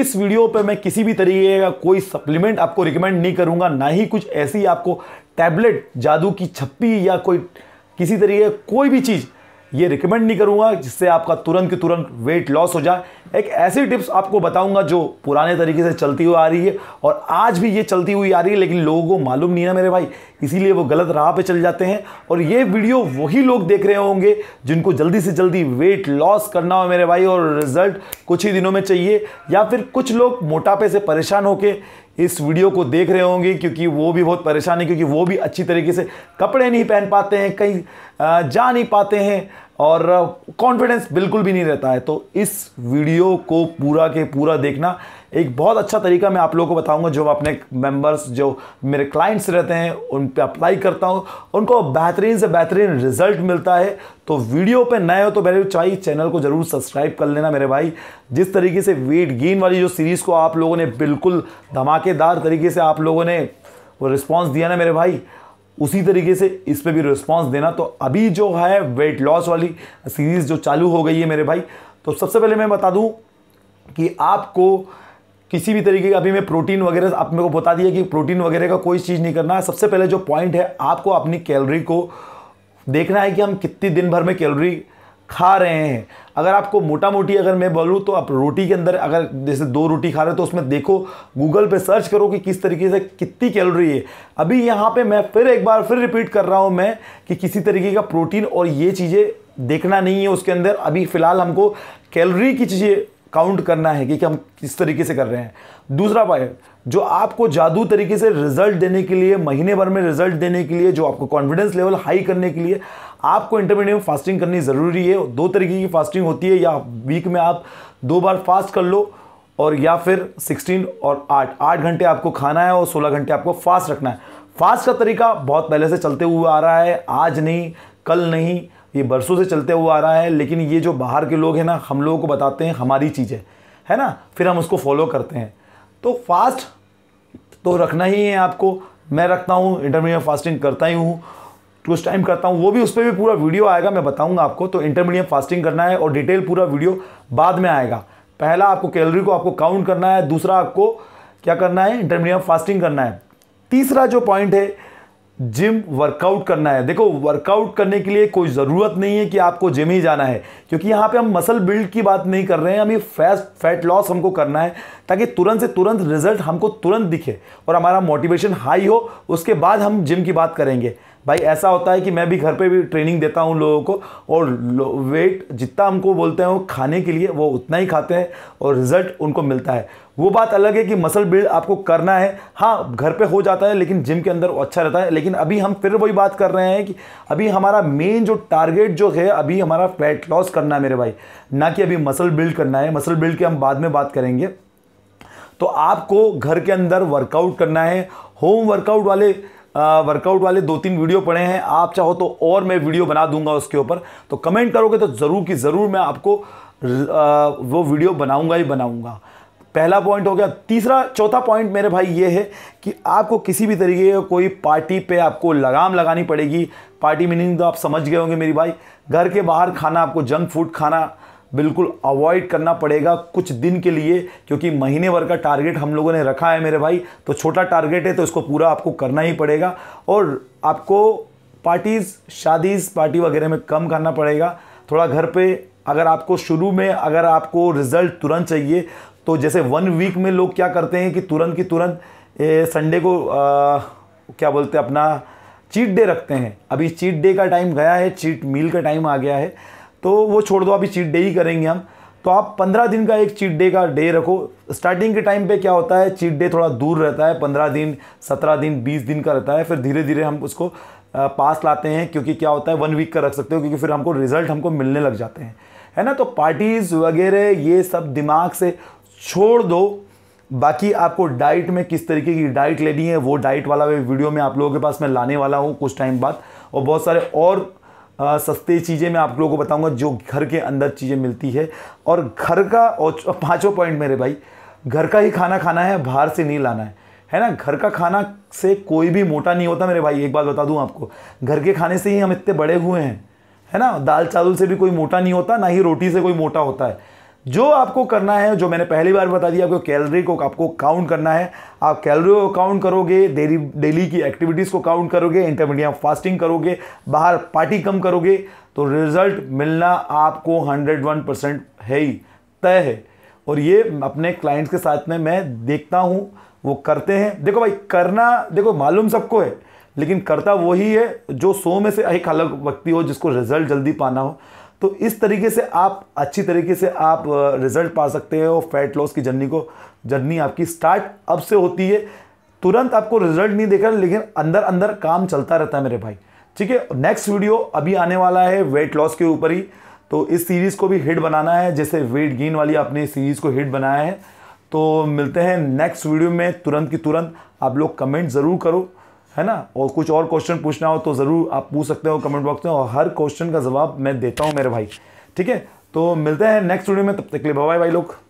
इस वीडियो पे मैं किसी भी तरीके का कोई सप्लीमेंट आपको रिकमेंड नहीं करूंगा ना ही कुछ ऐसी आपको टैबलेट जादू की छप्पी या कोई किसी तरीके कोई भी चीज़ ये रिकमेंड नहीं करूंगा जिससे आपका तुरंत के तुरंत वेट लॉस हो जाए एक ऐसी टिप्स आपको बताऊंगा जो पुराने तरीके से चलती हुई आ रही है और आज भी ये चलती हुई आ रही है लेकिन लोगों को मालूम नहीं है मेरे भाई इसीलिए वो गलत राह पे चल जाते हैं और ये वीडियो वही लोग देख रहे होंगे जिनको जल्दी से जल्दी वेट लॉस करना हो मेरे भाई और रिजल्ट कुछ ही दिनों में चाहिए या फिर कुछ लोग मोटापे से परेशान होकर इस वीडियो को देख रहे होंगे क्योंकि वो भी बहुत परेशान है क्योंकि वो भी अच्छी तरीके से कपड़े नहीं पहन पाते हैं कहीं जा नहीं पाते हैं और कॉन्फिडेंस बिल्कुल भी नहीं रहता है तो इस वीडियो को पूरा के पूरा देखना एक बहुत अच्छा तरीका मैं आप लोगों को बताऊंगा जो अपने मेंबर्स जो मेरे क्लाइंट्स रहते हैं उन पे अप्लाई करता हूं उनको बेहतरीन से बेहतरीन रिजल्ट मिलता है तो वीडियो पे नए हो तो मेरे चाहिए चैनल को ज़रूर सब्सक्राइब कर लेना मेरे भाई जिस तरीके से वेट गेन वाली जो सीरीज़ को आप लोगों ने बिल्कुल धमाकेदार तरीके से आप लोगों ने वो रिस्पॉन्स दिया ना मेरे भाई उसी तरीके से इस पर भी रिस्पॉन्स देना तो अभी जो है वेट लॉस वाली सीरीज़ जो चालू हो गई है मेरे भाई तो सबसे पहले मैं बता दूँ कि आपको किसी भी तरीके का अभी मैं प्रोटीन वगैरह आप मेरे को बता दिया कि प्रोटीन वगैरह का कोई चीज़ नहीं करना है सबसे पहले जो पॉइंट है आपको अपनी कैलोरी को देखना है कि हम कितनी दिन भर में कैलोरी खा रहे हैं अगर आपको मोटा मोटी अगर मैं बोलूँ तो आप रोटी के अंदर अगर जैसे दो रोटी खा रहे हो तो उसमें देखो गूगल पे सर्च करो कि किस तरीके से कितनी कैलोरी है अभी यहाँ पे मैं फिर एक बार फिर रिपीट कर रहा हूँ मैं कि किसी तरीके का प्रोटीन और ये चीज़ें देखना नहीं है उसके अंदर अभी फ़िलहाल हमको कैलोरी की चीज़ें काउंट करना है कि, कि हम किस तरीके से कर रहे हैं दूसरा पॉइंट जो आपको जादू तरीके से रिजल्ट देने के लिए महीने भर में रिजल्ट देने के लिए जो आपको कॉन्फिडेंस लेवल हाई करने के लिए आपको इंटरमीडियम फास्टिंग करनी ज़रूरी है दो तरीके की फास्टिंग होती है या वीक में आप दो बार फास्ट कर लो और या फिर 16 और 8 8 घंटे आपको खाना है और 16 घंटे आपको फास्ट रखना है फास्ट का तरीका बहुत पहले से चलते हुए आ रहा है आज नहीं कल नहीं ये बरसों से चलते हुए आ रहा है लेकिन ये जो बाहर के लोग हैं ना हम लोगों को बताते हैं हमारी चीज़ें है ना फिर हम उसको फॉलो करते हैं तो फास्ट तो रखना ही है आपको मैं रखता हूँ इंटरमीडियम फास्टिंग करता ही हूँ कुछ टाइम करता हूँ वो भी उस पर भी पूरा वीडियो आएगा मैं बताऊँगा आपको तो इंटरमीडियम फास्टिंग करना है और डिटेल पूरा वीडियो बाद में आएगा पहला आपको कैलोरी को आपको काउंट करना है दूसरा आपको क्या करना है इंटरमीडियम फास्टिंग करना है तीसरा जो पॉइंट है जिम वर्कआउट करना है देखो वर्कआउट करने के लिए कोई ज़रूरत नहीं है कि आपको जिम ही जाना है क्योंकि यहाँ पे हम मसल बिल्ड की बात नहीं कर रहे हैं हमें फैस्ट फैट लॉस हमको करना है ताकि तुरंत से तुरंत रिजल्ट हमको तुरंत दिखे और हमारा मोटिवेशन हाई हो उसके बाद हम जिम की बात करेंगे भाई ऐसा होता है कि मैं भी घर पे भी ट्रेनिंग देता हूँ लोगों को और वेट जितना हमको बोलते हैं वो खाने के लिए वो उतना ही खाते हैं और रिज़ल्ट उनको मिलता है वो बात अलग है कि मसल बिल्ड आपको करना है हाँ घर पे हो जाता है लेकिन जिम के अंदर वो अच्छा रहता है लेकिन अभी हम फिर वही बात कर रहे हैं कि अभी हमारा मेन जो टारगेट जो है अभी हमारा फैट लॉस करना है मेरे भाई ना कि अभी मसल बिल्ड करना है मसल बिल्ड की हम बाद में बात करेंगे तो आपको घर के अंदर वर्कआउट करना है होम वर्कआउट वाले वर्कआउट वाले दो तीन वीडियो पड़े हैं आप चाहो तो और मैं वीडियो बना दूंगा उसके ऊपर तो कमेंट करोगे तो ज़रूर की ज़रूर मैं आपको वो वीडियो बनाऊंगा ही बनाऊंगा पहला पॉइंट हो गया तीसरा चौथा पॉइंट मेरे भाई ये है कि आपको किसी भी तरीके का कोई पार्टी पे आपको लगाम लगानी पड़ेगी पार्टी मीनिंग तो आप समझ गए होंगे मेरी भाई घर के बाहर खाना आपको जंक फूड खाना बिल्कुल अवॉइड करना पड़ेगा कुछ दिन के लिए क्योंकि महीने भर का टारगेट हम लोगों ने रखा है मेरे भाई तो छोटा टारगेट है तो इसको पूरा आपको करना ही पड़ेगा और आपको पार्टीज़ शादीज़ पार्टी वगैरह में कम करना पड़ेगा थोड़ा घर पे अगर आपको शुरू में अगर आपको रिज़ल्ट तुरंत चाहिए तो जैसे वन वीक में लोग क्या करते हैं कि तुरंत की तुरंत संडे को आ, क्या बोलते हैं अपना चीट डे रखते हैं अभी चीट डे का टाइम गया है चीट मील का टाइम आ गया है तो वो छोड़ दो अभी चीट डे ही करेंगे हम तो आप पंद्रह दिन का एक चीट डे का डे रखो स्टार्टिंग के टाइम पे क्या होता है चीट डे थोड़ा दूर रहता है पंद्रह दिन सत्रह दिन बीस दिन का रहता है फिर धीरे धीरे हम उसको पास लाते हैं क्योंकि क्या होता है वन वीक का रख सकते हो क्योंकि फिर हमको रिजल्ट हमको मिलने लग जाते हैं है ना तो पार्टीज़ वगैरह ये सब दिमाग से छोड़ दो बाकी आपको डाइट में किस तरीके की डाइट लेनी है वो डाइट वाला वीडियो में आप लोगों के पास मैं लाने वाला हूँ कुछ टाइम बाद और बहुत सारे और आ, सस्ते चीज़ें मैं आप लोगों को बताऊंगा जो घर के अंदर चीज़ें मिलती है और घर का और पाँचों पॉइंट मेरे भाई घर का ही खाना खाना है बाहर से नहीं लाना है है ना घर का खाना से कोई भी मोटा नहीं होता मेरे भाई एक बात बता दूं आपको घर के खाने से ही हम इतने बड़े हुए हैं है ना दाल चावल से भी कोई मोटा नहीं होता ना ही रोटी से कोई मोटा होता है जो आपको करना है जो मैंने पहली बार बता दिया आपको कैलरी को आपको काउंट करना है आप कैलोरी को काउंट करोगे डेली डेली की एक्टिविटीज़ को काउंट करोगे इंटरमीडियम फास्टिंग करोगे बाहर पार्टी कम करोगे तो रिजल्ट मिलना आपको 101 परसेंट है ही तय है और ये अपने क्लाइंट्स के साथ में मैं देखता हूँ वो करते हैं देखो भाई करना देखो मालूम सबको है लेकिन करता वही है जो सौ में से एक अलग व्यक्ति हो जिसको रिजल्ट जल्दी पाना हो तो इस तरीके से आप अच्छी तरीके से आप रिजल्ट पा सकते हो फैट लॉस की जर्नी को जर्नी आपकी स्टार्ट अब से होती है तुरंत आपको रिजल्ट नहीं देखा लेकिन अंदर अंदर काम चलता रहता है मेरे भाई ठीक है नेक्स्ट वीडियो अभी आने वाला है वेट लॉस के ऊपर ही तो इस सीरीज़ को भी हिट बनाना है जैसे वेट गेन वाली आपने सीरीज़ को हिट बनाया है तो मिलते हैं नेक्स्ट वीडियो में तुरंत की तुरंत आप लोग कमेंट ज़रूर करो है ना और कुछ और क्वेश्चन पूछना हो तो ज़रूर आप पूछ सकते हो कमेंट बॉक्स में और हर क्वेश्चन का जवाब मैं देता हूँ मेरे भाई ठीक है तो मिलते हैं नेक्स्ट वीडियो में तब तक के लिए बाय बाय लोग